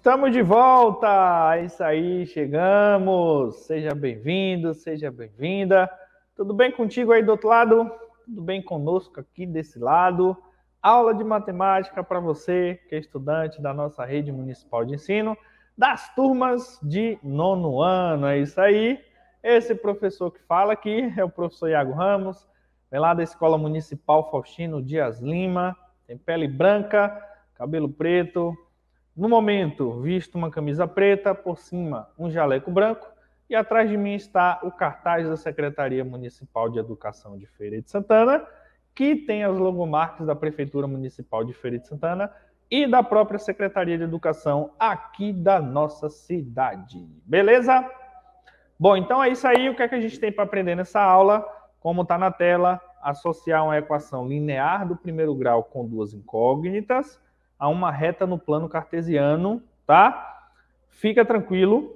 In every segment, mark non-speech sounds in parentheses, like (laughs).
Estamos de volta! É isso aí, chegamos! Seja bem-vindo, seja bem-vinda. Tudo bem contigo aí do outro lado? Tudo bem conosco aqui desse lado? Aula de matemática para você que é estudante da nossa rede municipal de ensino, das turmas de nono ano. É isso aí. Esse professor que fala aqui é o professor Iago Ramos, vem lá da Escola Municipal Faustino Dias Lima, tem pele branca, cabelo preto, no momento, visto uma camisa preta, por cima um jaleco branco e atrás de mim está o cartaz da Secretaria Municipal de Educação de Feira de Santana, que tem as logomarcas da Prefeitura Municipal de Feira de Santana e da própria Secretaria de Educação aqui da nossa cidade. Beleza? Bom, então é isso aí. O que, é que a gente tem para aprender nessa aula? Como está na tela, associar uma equação linear do primeiro grau com duas incógnitas a uma reta no plano cartesiano, tá? Fica tranquilo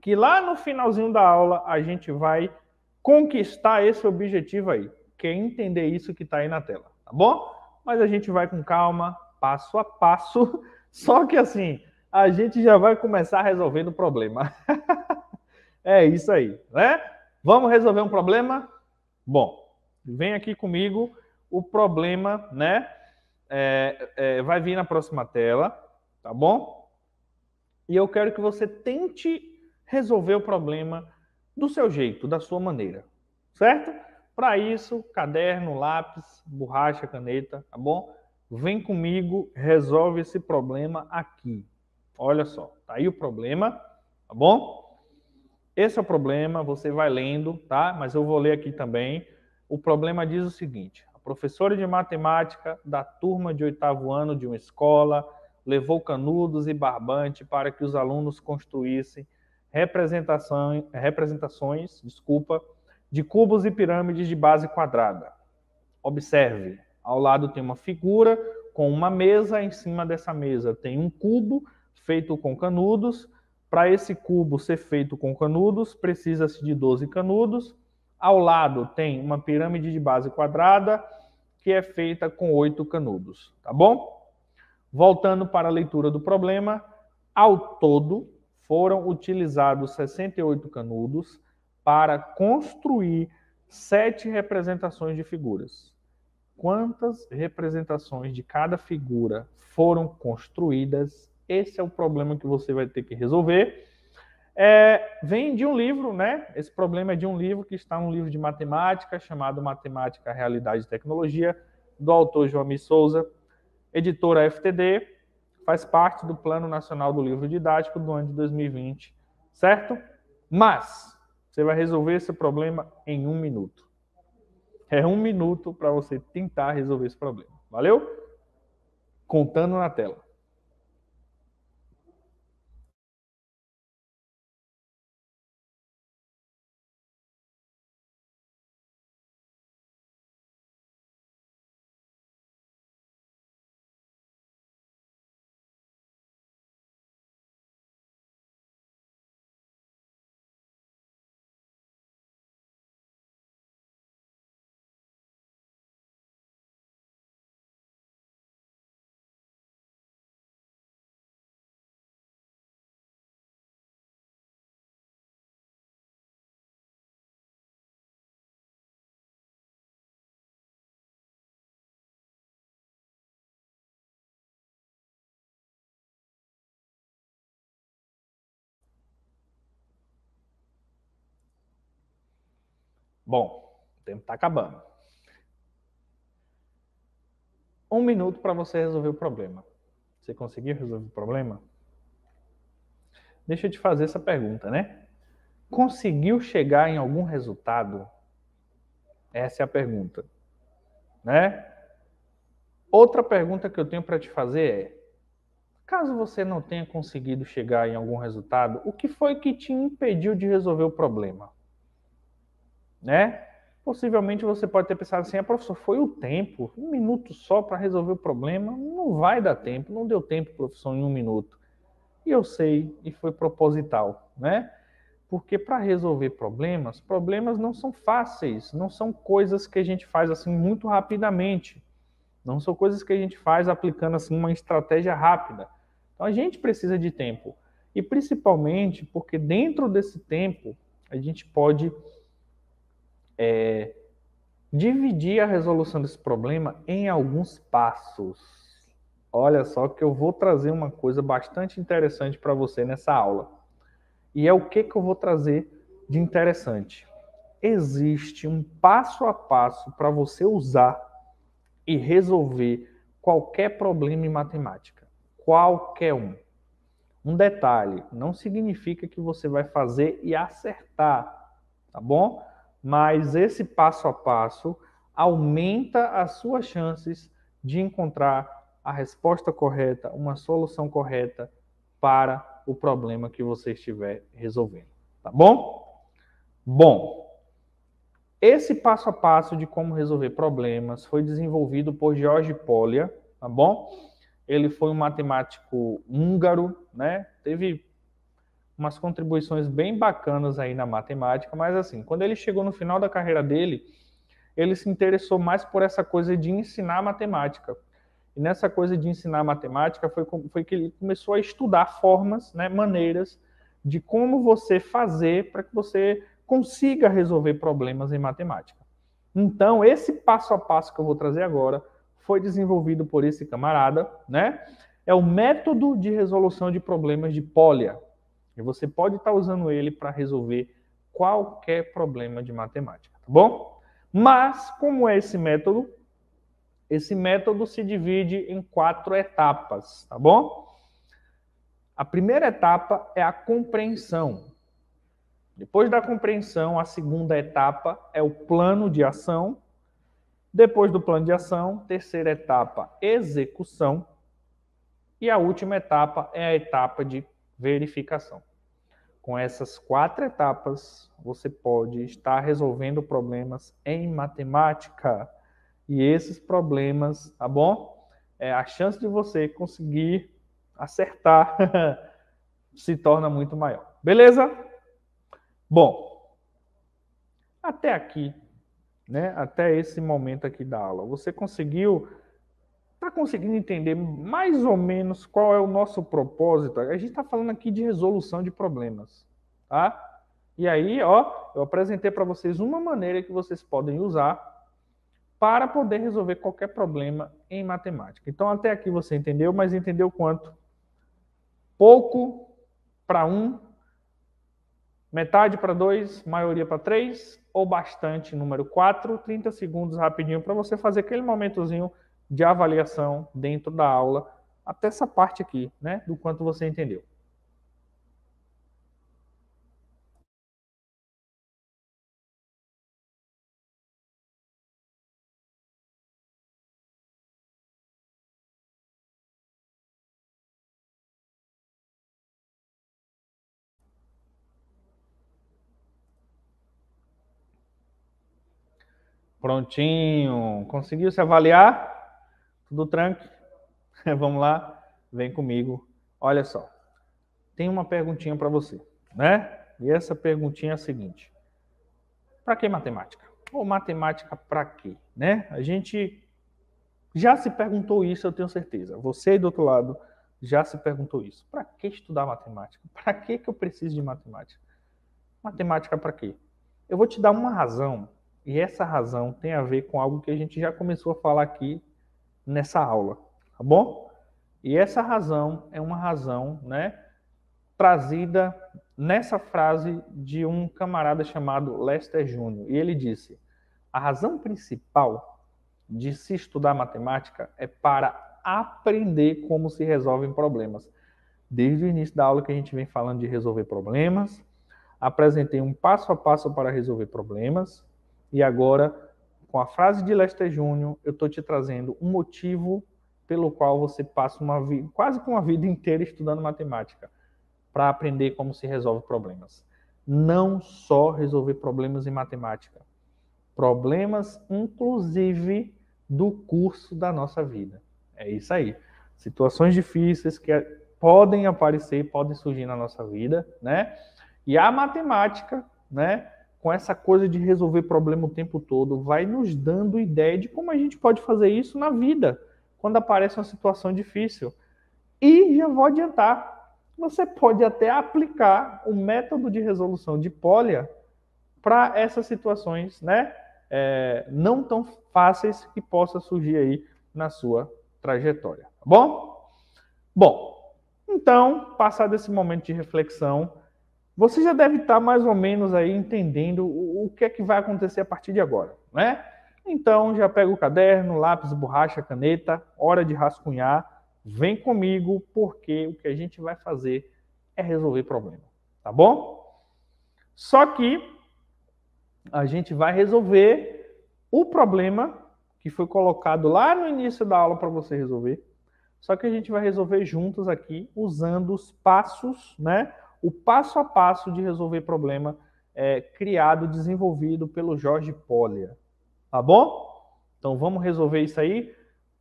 que lá no finalzinho da aula a gente vai conquistar esse objetivo aí, que é entender isso que está aí na tela, tá bom? Mas a gente vai com calma, passo a passo, (laughs) só que assim, a gente já vai começar resolvendo o problema. (laughs) é isso aí, né? Vamos resolver um problema? Bom, vem aqui comigo o problema, né? é, é, vai vir na próxima tela, tá bom? E eu quero que você tente resolver o problema do seu jeito, da sua maneira, certo? Para isso, caderno, lápis, borracha, caneta, tá bom? Vem comigo, resolve esse problema aqui. Olha só, tá aí o problema, tá bom? Esse é o problema, você vai lendo, tá? Mas eu vou ler aqui também. O problema diz o seguinte: professora de matemática da turma de oitavo ano de uma escola, levou canudos e barbante para que os alunos construíssem representações, representações desculpa, de cubos e pirâmides de base quadrada. Observe, ao lado tem uma figura com uma mesa, em cima dessa mesa tem um cubo feito com canudos. Para esse cubo ser feito com canudos, precisa-se de 12 canudos. Ao lado tem uma pirâmide de base quadrada que é feita com oito canudos, tá bom? Voltando para a leitura do problema, ao todo foram utilizados 68 canudos para construir sete representações de figuras. Quantas representações de cada figura foram construídas? Esse é o problema que você vai ter que resolver. É, vem de um livro, né? Esse problema é de um livro que está num livro de matemática chamado Matemática, Realidade e Tecnologia, do autor João Souza, editora FTD, faz parte do Plano Nacional do Livro Didático do ano de 2020, certo? Mas você vai resolver esse problema em um minuto. É um minuto para você tentar resolver esse problema. Valeu? Contando na tela. Bom, o tempo está acabando. Um minuto para você resolver o problema. Você conseguiu resolver o problema? Deixa eu te fazer essa pergunta, né? Conseguiu chegar em algum resultado? Essa é a pergunta, né? Outra pergunta que eu tenho para te fazer é: caso você não tenha conseguido chegar em algum resultado, o que foi que te impediu de resolver o problema? né? Possivelmente você pode ter pensado assim, ah, professor, foi o tempo, um minuto só para resolver o problema, não vai dar tempo, não deu tempo, professor, em um minuto. E eu sei, e foi proposital, né? Porque para resolver problemas, problemas não são fáceis, não são coisas que a gente faz assim muito rapidamente, não são coisas que a gente faz aplicando assim uma estratégia rápida. Então a gente precisa de tempo, e principalmente porque dentro desse tempo a gente pode é dividir a resolução desse problema em alguns passos. Olha só que eu vou trazer uma coisa bastante interessante para você nessa aula. E é o que, que eu vou trazer de interessante. Existe um passo a passo para você usar e resolver qualquer problema em matemática. Qualquer um. Um detalhe, não significa que você vai fazer e acertar, tá bom? mas esse passo a passo aumenta as suas chances de encontrar a resposta correta, uma solução correta para o problema que você estiver resolvendo, tá bom? Bom, esse passo a passo de como resolver problemas foi desenvolvido por George Polya, tá bom? Ele foi um matemático húngaro, né? Teve umas contribuições bem bacanas aí na matemática, mas assim, quando ele chegou no final da carreira dele, ele se interessou mais por essa coisa de ensinar matemática. E nessa coisa de ensinar matemática foi, foi que ele começou a estudar formas, né, maneiras de como você fazer para que você consiga resolver problemas em matemática. Então, esse passo a passo que eu vou trazer agora foi desenvolvido por esse camarada, né? É o método de resolução de problemas de Polya. E você pode estar tá usando ele para resolver qualquer problema de matemática, tá bom? Mas, como é esse método? Esse método se divide em quatro etapas, tá bom? A primeira etapa é a compreensão. Depois da compreensão, a segunda etapa é o plano de ação. Depois do plano de ação, terceira etapa, execução. E a última etapa é a etapa de verificação. Com essas quatro etapas, você pode estar resolvendo problemas em matemática. E esses problemas, tá bom? É, a chance de você conseguir acertar (laughs) se torna muito maior. Beleza? Bom, até aqui, né? Até esse momento aqui da aula, você conseguiu conseguindo entender mais ou menos qual é o nosso propósito? A gente está falando aqui de resolução de problemas, tá? E aí, ó, eu apresentei para vocês uma maneira que vocês podem usar para poder resolver qualquer problema em matemática. Então, até aqui você entendeu, mas entendeu quanto? Pouco para um, metade para dois, maioria para três, ou bastante, número quatro 30 segundos rapidinho para você fazer aquele momentozinho de avaliação dentro da aula, até essa parte aqui, né, do quanto você entendeu. Prontinho. Conseguiu se avaliar? do tranque. (laughs) Vamos lá, vem comigo. Olha só, tem uma perguntinha para você, né? E essa perguntinha é a seguinte: para que matemática? Ou matemática para quê, né? A gente já se perguntou isso, eu tenho certeza. Você do outro lado já se perguntou isso. Para que estudar matemática? Para que que eu preciso de matemática? Matemática para quê? Eu vou te dar uma razão, e essa razão tem a ver com algo que a gente já começou a falar aqui nessa aula, tá bom? E essa razão é uma razão, né, trazida nessa frase de um camarada chamado Lester Júnior. E ele disse: "A razão principal de se estudar matemática é para aprender como se resolvem problemas". Desde o início da aula que a gente vem falando de resolver problemas, apresentei um passo a passo para resolver problemas e agora com a frase de Lester Júnior, eu estou te trazendo um motivo pelo qual você passa uma vida, quase com uma vida inteira estudando matemática, para aprender como se resolve problemas. Não só resolver problemas em matemática, problemas inclusive do curso da nossa vida. É isso aí. Situações difíceis que é, podem aparecer, podem surgir na nossa vida, né? E a matemática, né? com essa coisa de resolver problema o tempo todo, vai nos dando ideia de como a gente pode fazer isso na vida, quando aparece uma situação difícil. E já vou adiantar, você pode até aplicar o método de resolução de polia para essas situações, né? É, não tão fáceis que possa surgir aí na sua trajetória, tá bom? Bom, então, passado esse momento de reflexão, você já deve estar mais ou menos aí entendendo o que é que vai acontecer a partir de agora, né? Então já pega o caderno, lápis, borracha, caneta, hora de rascunhar, vem comigo porque o que a gente vai fazer é resolver problema, tá bom? Só que a gente vai resolver o problema que foi colocado lá no início da aula para você resolver. Só que a gente vai resolver juntos aqui usando os passos, né? o passo a passo de resolver problema é, criado, desenvolvido pelo Jorge Polia. Tá bom? Então vamos resolver isso aí,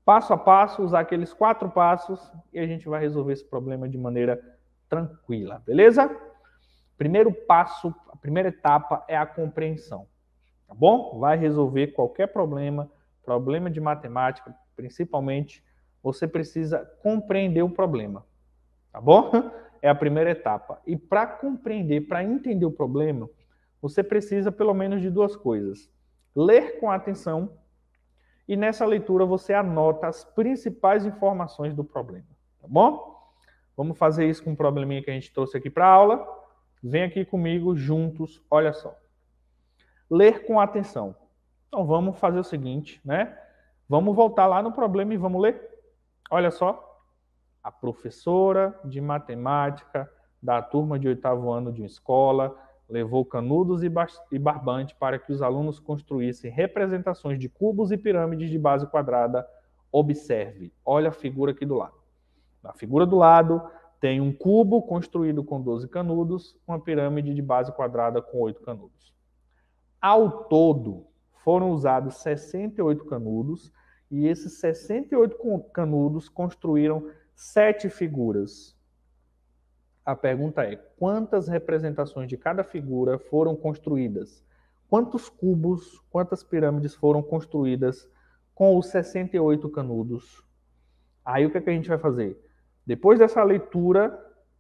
passo a passo, usar aqueles quatro passos e a gente vai resolver esse problema de maneira tranquila, beleza? Primeiro passo, a primeira etapa é a compreensão. Tá bom? Vai resolver qualquer problema, problema de matemática, principalmente, você precisa compreender o problema. Tá bom? (laughs) é a primeira etapa. E para compreender, para entender o problema, você precisa pelo menos de duas coisas: ler com atenção e nessa leitura você anota as principais informações do problema, tá bom? Vamos fazer isso com um probleminha que a gente trouxe aqui para a aula. Vem aqui comigo juntos, olha só. Ler com atenção. Então vamos fazer o seguinte, né? Vamos voltar lá no problema e vamos ler. Olha só, a professora de matemática da turma de oitavo ano de uma escola levou canudos e barbante para que os alunos construíssem representações de cubos e pirâmides de base quadrada. Observe, olha a figura aqui do lado. Na figura do lado tem um cubo construído com 12 canudos, uma pirâmide de base quadrada com 8 canudos. Ao todo, foram usados 68 canudos e esses 68 canudos construíram sete figuras. A pergunta é: quantas representações de cada figura foram construídas? Quantos cubos, quantas pirâmides foram construídas com os 68 canudos? Aí o que, é que a gente vai fazer? Depois dessa leitura,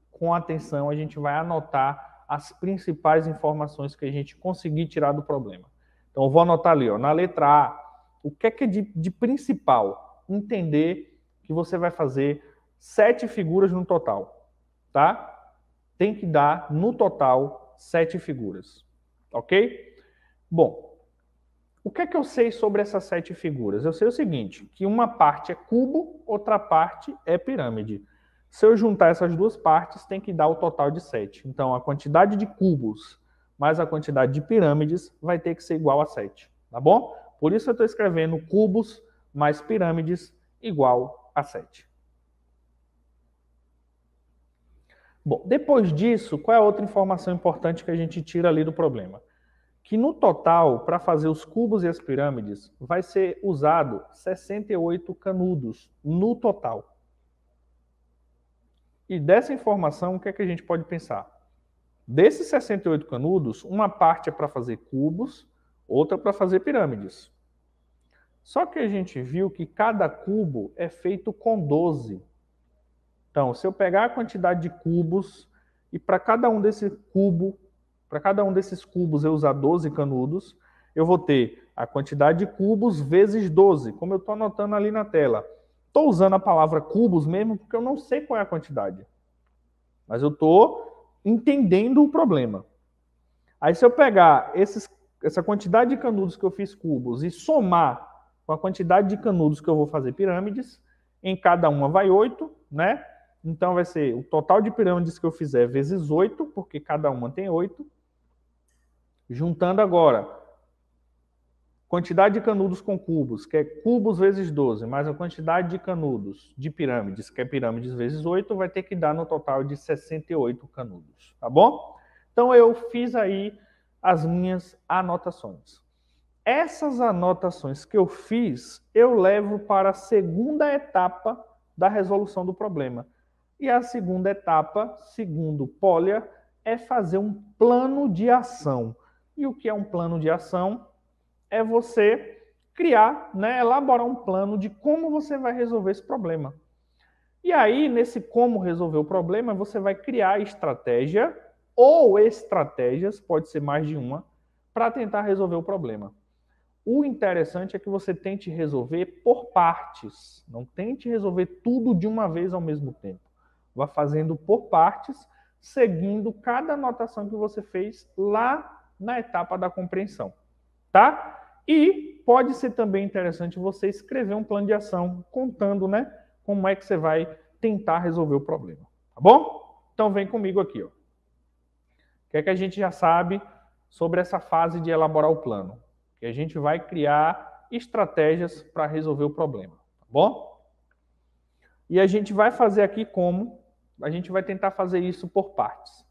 com atenção, a gente vai anotar as principais informações que a gente conseguir tirar do problema. Então, eu vou anotar ali, ó, na letra A, o que é que é de, de principal? Entender que você vai fazer sete figuras no total, tá? Tem que dar no total sete figuras, ok? Bom, o que é que eu sei sobre essas sete figuras? Eu sei o seguinte, que uma parte é cubo, outra parte é pirâmide. Se eu juntar essas duas partes, tem que dar o total de sete. Então, a quantidade de cubos mais a quantidade de pirâmides vai ter que ser igual a sete, tá bom? Por isso eu estou escrevendo cubos mais pirâmides igual a 7. Bom, depois disso, qual é a outra informação importante que a gente tira ali do problema? Que no total, para fazer os cubos e as pirâmides, vai ser usado 68 canudos no total. E dessa informação, o que é que a gente pode pensar? Desses 68 canudos, uma parte é para fazer cubos, outra para fazer pirâmides. Só que a gente viu que cada cubo é feito com 12 então, se eu pegar a quantidade de cubos e para cada um desse cubo, para cada um desses cubos eu usar 12 canudos, eu vou ter a quantidade de cubos vezes 12, como eu estou anotando ali na tela. Estou usando a palavra cubos mesmo porque eu não sei qual é a quantidade. Mas eu estou entendendo o problema. Aí se eu pegar esses, essa quantidade de canudos que eu fiz cubos e somar com a quantidade de canudos que eu vou fazer pirâmides, em cada uma vai 8, né? Então vai ser o total de pirâmides que eu fizer vezes 8, porque cada uma tem 8. Juntando agora quantidade de canudos com cubos, que é cubos vezes 12, mais a quantidade de canudos de pirâmides, que é pirâmides vezes 8, vai ter que dar no total de 68 canudos, tá bom? Então eu fiz aí as minhas anotações. Essas anotações que eu fiz, eu levo para a segunda etapa da resolução do problema, e a segunda etapa, segundo Polia, é fazer um plano de ação. E o que é um plano de ação? É você criar, né, elaborar um plano de como você vai resolver esse problema. E aí, nesse como resolver o problema, você vai criar estratégia ou estratégias, pode ser mais de uma, para tentar resolver o problema. O interessante é que você tente resolver por partes, não tente resolver tudo de uma vez ao mesmo tempo. Vá fazendo por partes, seguindo cada anotação que você fez lá na etapa da compreensão, tá? E pode ser também interessante você escrever um plano de ação contando, né, como é que você vai tentar resolver o problema, tá bom? Então vem comigo aqui, ó. O que é que a gente já sabe sobre essa fase de elaborar o plano? Que a gente vai criar estratégias para resolver o problema, tá bom? E a gente vai fazer aqui como a gente vai tentar fazer isso por partes.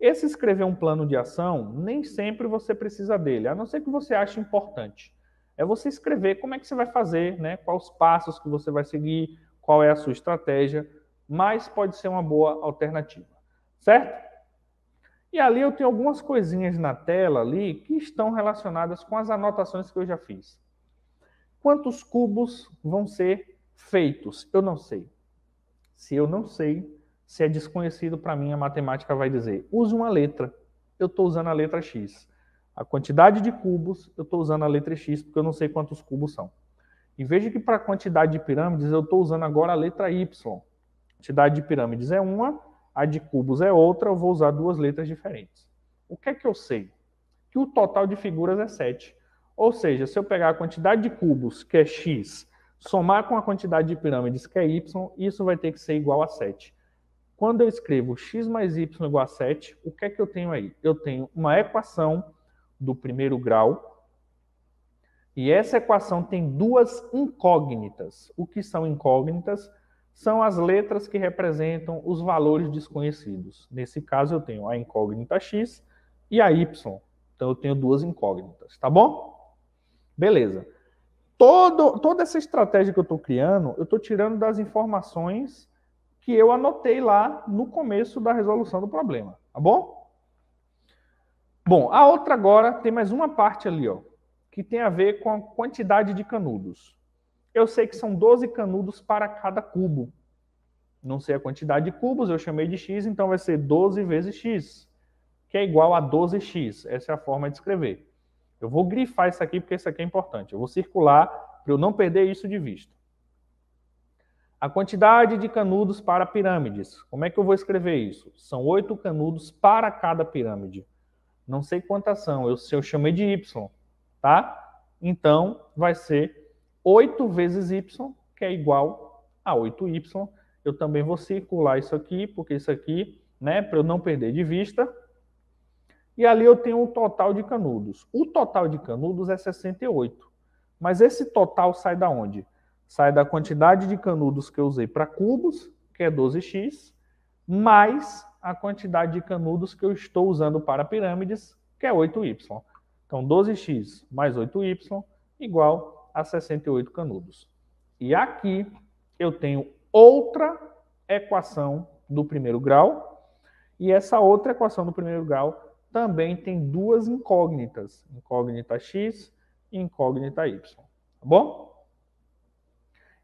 Esse escrever um plano de ação, nem sempre você precisa dele, a não ser que você ache importante. É você escrever como é que você vai fazer, né? quais passos que você vai seguir, qual é a sua estratégia, mas pode ser uma boa alternativa, certo? E ali eu tenho algumas coisinhas na tela ali que estão relacionadas com as anotações que eu já fiz. Quantos cubos vão ser feitos? Eu não sei. Se eu não sei, se é desconhecido para mim, a matemática vai dizer: use uma letra. Eu estou usando a letra X. A quantidade de cubos, eu estou usando a letra X, porque eu não sei quantos cubos são. E veja que para a quantidade de pirâmides, eu estou usando agora a letra Y. A quantidade de pirâmides é uma, a de cubos é outra, eu vou usar duas letras diferentes. O que é que eu sei? Que o total de figuras é 7. Ou seja, se eu pegar a quantidade de cubos, que é x, somar com a quantidade de pirâmides, que é y, isso vai ter que ser igual a 7. Quando eu escrevo x mais y igual a 7, o que é que eu tenho aí? Eu tenho uma equação do primeiro grau, e essa equação tem duas incógnitas. O que são incógnitas? São as letras que representam os valores desconhecidos. Nesse caso, eu tenho a incógnita x e a y. Então, eu tenho duas incógnitas, tá bom? Beleza. Todo, toda essa estratégia que eu estou criando, eu estou tirando das informações que eu anotei lá no começo da resolução do problema, tá bom? Bom, a outra agora tem mais uma parte ali, ó, que tem a ver com a quantidade de canudos. Eu sei que são 12 canudos para cada cubo. Não sei a quantidade de cubos, eu chamei de x, então vai ser 12 vezes x, que é igual a 12x. Essa é a forma de escrever. Eu vou grifar isso aqui porque isso aqui é importante. Eu vou circular para eu não perder isso de vista. A quantidade de canudos para pirâmides. Como é que eu vou escrever isso? São oito canudos para cada pirâmide. Não sei quantas são, eu, eu chamei de Y, tá? Então, vai ser 8 vezes Y, que é igual a 8Y. Eu também vou circular isso aqui, porque isso aqui, né, para eu não perder de vista. E ali eu tenho o um total de canudos. O total de canudos é 68. Mas esse total sai da onde? sai da quantidade de canudos que eu usei para cubos, que é 12x, mais a quantidade de canudos que eu estou usando para pirâmides, que é 8y. Então, 12x mais 8y igual a 68 canudos. E aqui eu tenho outra equação do primeiro grau, e essa outra equação do primeiro grau também tem duas incógnitas, incógnita x e incógnita y, tá bom?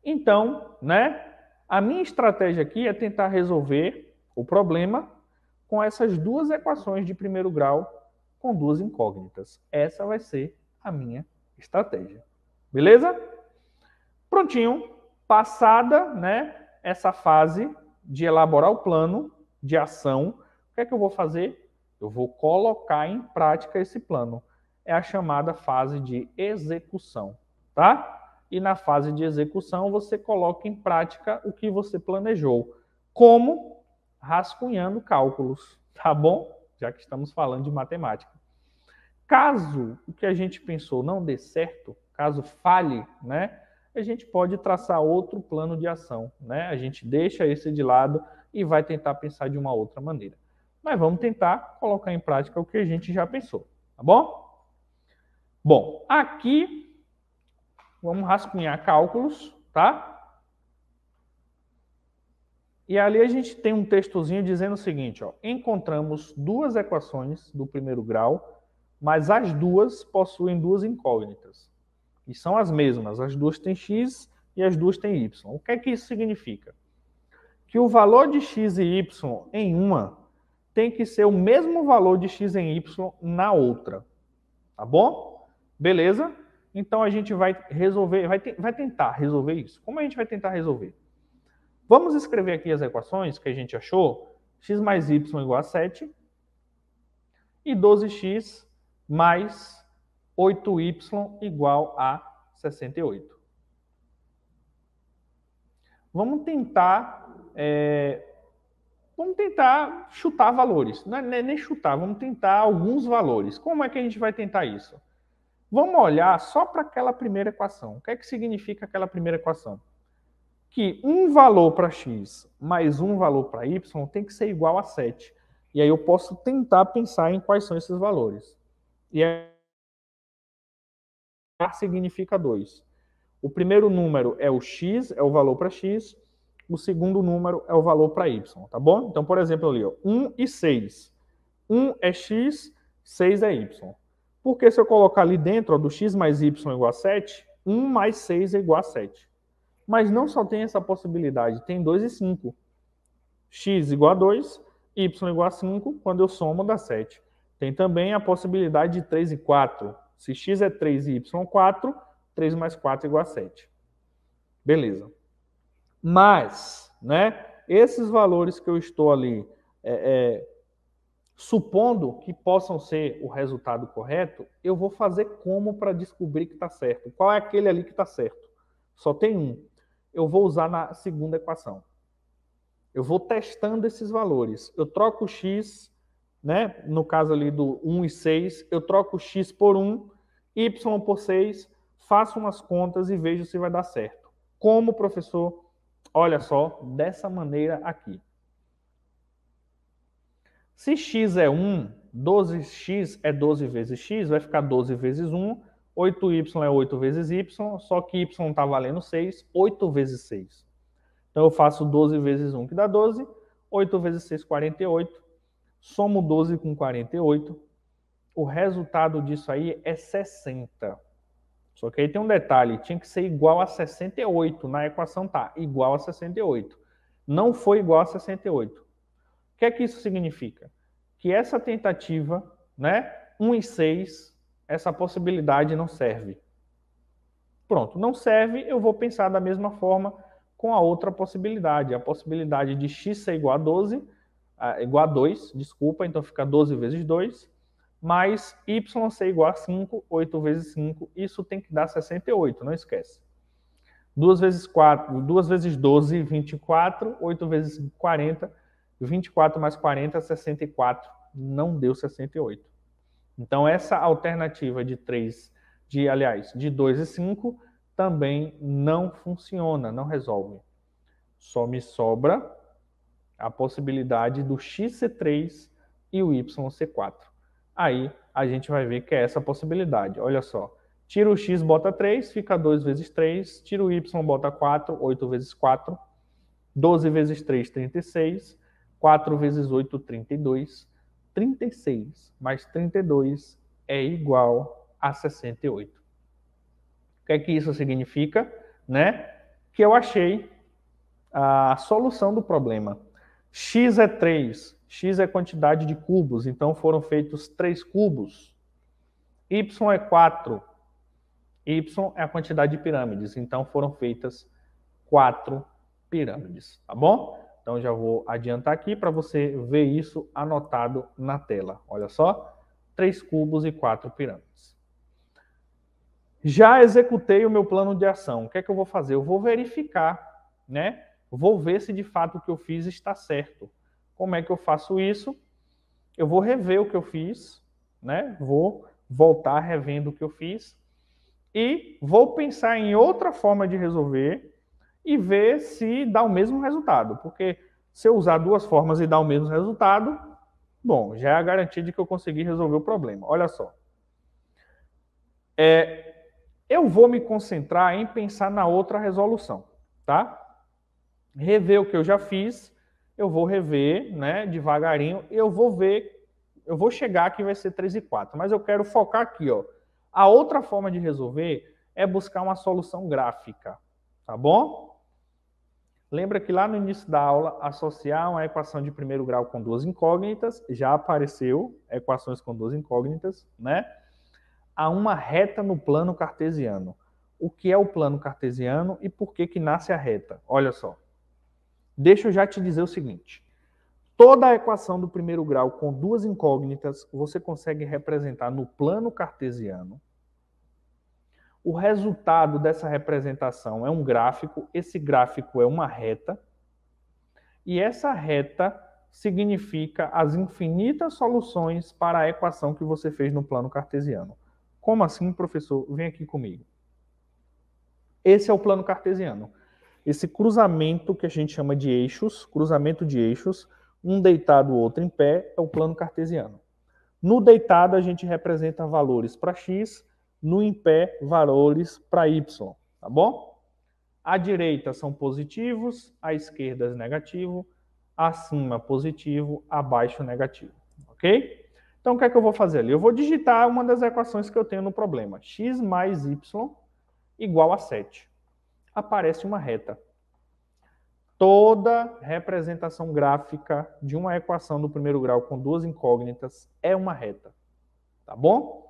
Então, né, a minha estratégia aqui é tentar resolver o problema com essas duas equações de primeiro grau com duas incógnitas. Essa vai ser a minha estratégia. Beleza? Prontinho. Passada, né, essa fase de elaborar o plano de ação, o que é que eu vou fazer? Eu vou colocar em prática esse plano. É a chamada fase de execução, tá? e na fase de execução você coloca em prática o que você planejou. Como? Rascunhando cálculos, (laughs) tá bom? Já que estamos falando de matemática. Caso o que a gente pensou não dê certo, caso falhe, né? A gente pode traçar outro plano de ação, né? A gente deixa esse de lado e vai tentar pensar de uma outra maneira. Mas vamos tentar colocar em prática o que a gente já pensou, tá bom? Bom, aqui Vamos rascunhar cálculos, tá? E ali a gente tem um textozinho dizendo o seguinte, ó, encontramos duas equações do primeiro grau, mas as duas possuem duas incógnitas. E são as mesmas, as duas têm x e as duas têm y. O que é que isso significa? Que o valor de x e y em uma tem que ser o mesmo valor de x em y na outra. Tá bom? Beleza? Então a gente vai resolver, vai, vai tentar resolver isso. Como a gente vai tentar resolver? Vamos escrever aqui as equações que a gente achou. x mais y igual a 7. E 12x mais 8y igual a 68. Vamos tentar, é, vamos tentar chutar valores. É, não é nem chutar, vamos tentar alguns valores. Como é que a gente vai tentar isso? Vamos olhar só para aquela primeira equação. O que é que significa aquela primeira equação? Que um valor para x mais um valor para y tem que ser igual a 7. E aí eu posso tentar pensar em quais são esses valores. E aí, A significa 2. O primeiro número é o x, é o valor para x. O segundo número é o valor para y, tá bom? Então, por exemplo, ali, ó, 1 e 6. 1 é x, 6 é y. Porque se eu colocar ali dentro ó, do x mais y igual a 7, 1 mais 6 é igual a 7. Mas não só tem essa possibilidade, tem 2 e 5. x igual a 2, y igual a 5, quando eu somo dá 7. Tem também a possibilidade de 3 e 4. Se x é 3 e y 4, 3 mais 4 é igual a 7. Beleza. Mas, né, esses valores que eu estou ali é, é, supondo que possam ser o resultado correto, eu vou fazer como para descobrir que está certo? Qual é aquele ali que está certo? Só tem um. Eu vou usar na segunda equação. Eu vou testando esses valores. Eu troco o x, né? no caso ali do 1 e 6, eu troco x por 1, y por 6, faço umas contas e vejo se vai dar certo. Como, professor? Olha só, dessa maneira aqui. Se x é 1, 12x é 12 vezes x, vai ficar 12 vezes 1. 8y é 8 vezes y, só que y está valendo 6, 8 vezes 6. Então eu faço 12 vezes 1, que dá 12. 8 vezes 6, 48. Somo 12 com 48. O resultado disso aí é 60. Só que aí tem um detalhe, tinha que ser igual a 68. Na equação tá igual a 68. Não foi igual a 68. O que é que isso significa? Que essa tentativa, né, 1 e 6, essa possibilidade não serve. Pronto, não serve, eu vou pensar da mesma forma com a outra possibilidade, a possibilidade de x ser igual a 12, ah, igual a 2, desculpa, então fica 12 vezes 2, mais y ser igual a 5, 8 vezes 5, isso tem que dar 68, não esquece. 2 vezes 4, 2 vezes 12, 24, 8 vezes 5, 40, 24 mais 40, 64. Não deu 68. Então, essa alternativa de 3, de, aliás, de 2 e 5, também não funciona, não resolve. Só me sobra a possibilidade do x ser 3 e o y ser 4. Aí a gente vai ver que é essa possibilidade. Olha só. Tira o x, bota 3, fica 2 vezes 3. Tira o y, bota 4, 8 vezes 4. 12 vezes 3, 36. 4 vezes 8, 32. 36 mais 32 é igual a 68. O que é que isso significa? Né? Que eu achei a solução do problema. X é 3, X é quantidade de cubos, então foram feitos 3 cubos. Y é 4, Y é a quantidade de pirâmides, então foram feitas 4 pirâmides, tá bom? Então já vou adiantar aqui para você ver isso anotado na tela. Olha só, três cubos e quatro pirâmides. Já executei o meu plano de ação. O que é que eu vou fazer? Eu vou verificar, né? Vou ver se de fato o que eu fiz está certo. Como é que eu faço isso? Eu vou rever o que eu fiz, né? Vou voltar revendo o que eu fiz e vou pensar em outra forma de resolver e ver se dá o mesmo resultado. Porque se eu usar duas formas e dar o mesmo resultado, bom, já é a garantia de que eu consegui resolver o problema. Olha só. É, eu vou me concentrar em pensar na outra resolução, tá? Rever o que eu já fiz, eu vou rever, né, devagarinho, eu vou ver, eu vou chegar que vai ser 3 e 4, mas eu quero focar aqui, ó. A outra forma de resolver é buscar uma solução gráfica, tá bom? Lembra que lá no início da aula, associar uma equação de primeiro grau com duas incógnitas, já apareceu equações com duas incógnitas, né? A uma reta no plano cartesiano. O que é o plano cartesiano e por que que nasce a reta? Olha só. Deixa eu já te dizer o seguinte. Toda a equação do primeiro grau com duas incógnitas, você consegue representar no plano cartesiano, o resultado dessa representação é um gráfico, esse gráfico é uma reta, e essa reta significa as infinitas soluções para a equação que você fez no plano cartesiano. Como assim, professor? Vem aqui comigo. Esse é o plano cartesiano. Esse cruzamento que a gente chama de eixos, cruzamento de eixos, um deitado, o outro em pé, é o plano cartesiano. No deitado, a gente representa valores para x, no em pé valores para y, tá bom? À direita são positivos, à esquerda é negativo, acima positivo, abaixo negativo, ok? Então, o que é que eu vou fazer ali? Eu vou digitar uma das equações que eu tenho no problema. x mais y igual a 7. Aparece uma reta. Toda representação gráfica de uma equação do primeiro grau com duas incógnitas é uma reta. Tá bom?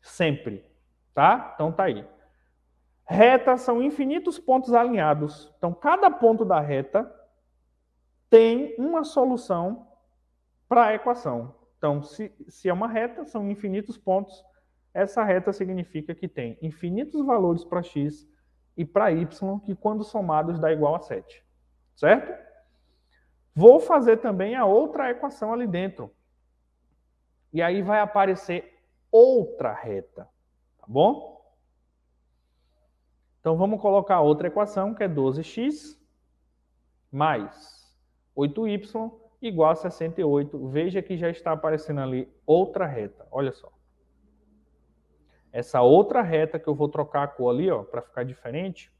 Sempre. Tá? Então tá aí. Reta são infinitos pontos alinhados. Então cada ponto da reta tem uma solução para a equação. Então, se, se é uma reta, são infinitos pontos. Essa reta significa que tem infinitos valores para x e para y, que quando somados dá igual a 7. Certo? Vou fazer também a outra equação ali dentro. E aí vai aparecer outra reta. Tá bom? Então vamos colocar outra equação que é 12x mais 8y igual a 68. Veja que já está aparecendo ali outra reta. Olha só. Essa outra reta que eu vou trocar a cor ali, ó, para ficar diferente.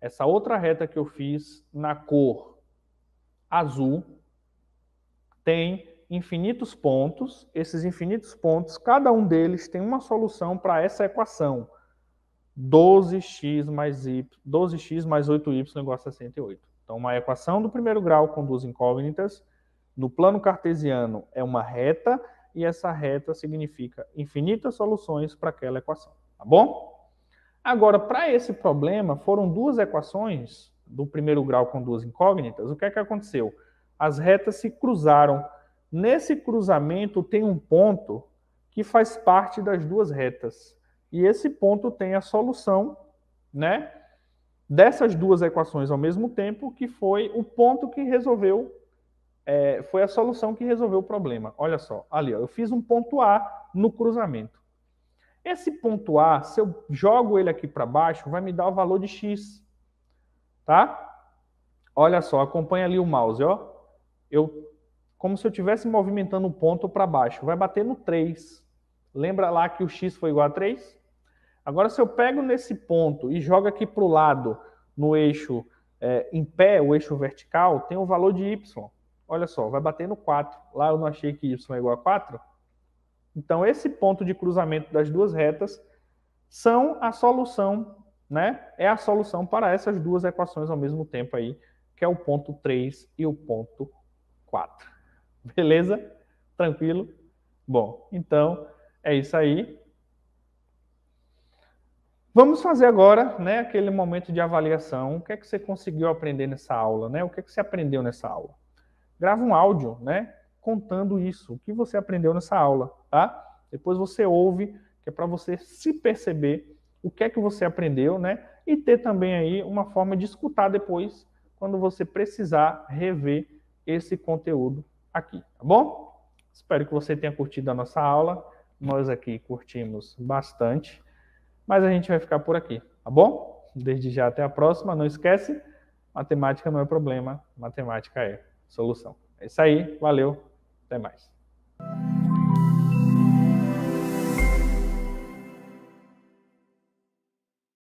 Essa outra reta que eu fiz na cor azul tem infinitos pontos, esses infinitos pontos, cada um deles tem uma solução para essa equação. 12x mais y, 12x mais 8y igual a 68. Então, uma equação do primeiro grau com duas incógnitas, no plano cartesiano é uma reta, e essa reta significa infinitas soluções para aquela equação, tá bom? Agora, para esse problema, foram duas equações do primeiro grau com duas incógnitas. O que é que aconteceu? As retas se cruzaram, Nesse cruzamento tem um ponto que faz parte das duas retas. E esse ponto tem a solução, né, dessas duas equações ao mesmo tempo, que foi o ponto que resolveu, é, foi a solução que resolveu o problema. Olha só, ali, ó, eu fiz um ponto A no cruzamento. Esse ponto A, se eu jogo ele aqui para baixo, vai me dar o valor de x, tá? Olha só, acompanha ali o mouse, ó. Eu como se eu estivesse movimentando um ponto para baixo. Vai bater no 3. Lembra lá que o x foi igual a 3? Agora, se eu pego nesse ponto e jogo aqui para o lado, no eixo é, em pé, o eixo vertical, tem o um valor de y. Olha só, vai bater no 4. Lá eu não achei que y é igual a 4. Então, esse ponto de cruzamento das duas retas são a solução, né? É a solução para essas duas equações ao mesmo tempo aí, que é o ponto 3 e o ponto 4. (laughs) Beleza? Tranquilo? Bom, então é isso aí. Vamos fazer agora né, aquele momento de avaliação. O que é que você conseguiu aprender nessa aula? Né? O que é que você aprendeu nessa aula? Grava um áudio né, contando isso, o que você aprendeu nessa aula. Tá? Depois você ouve, que é para você se perceber o que é que você aprendeu, né? E ter também aí uma forma de escutar depois, quando você precisar rever esse conteúdo aqui, tá bom? Espero que você tenha curtido a nossa aula. Nós aqui curtimos bastante, mas a gente vai ficar por aqui, tá bom? Desde já até a próxima. Não esquece, matemática não é problema, matemática é solução. É isso aí, valeu, até mais.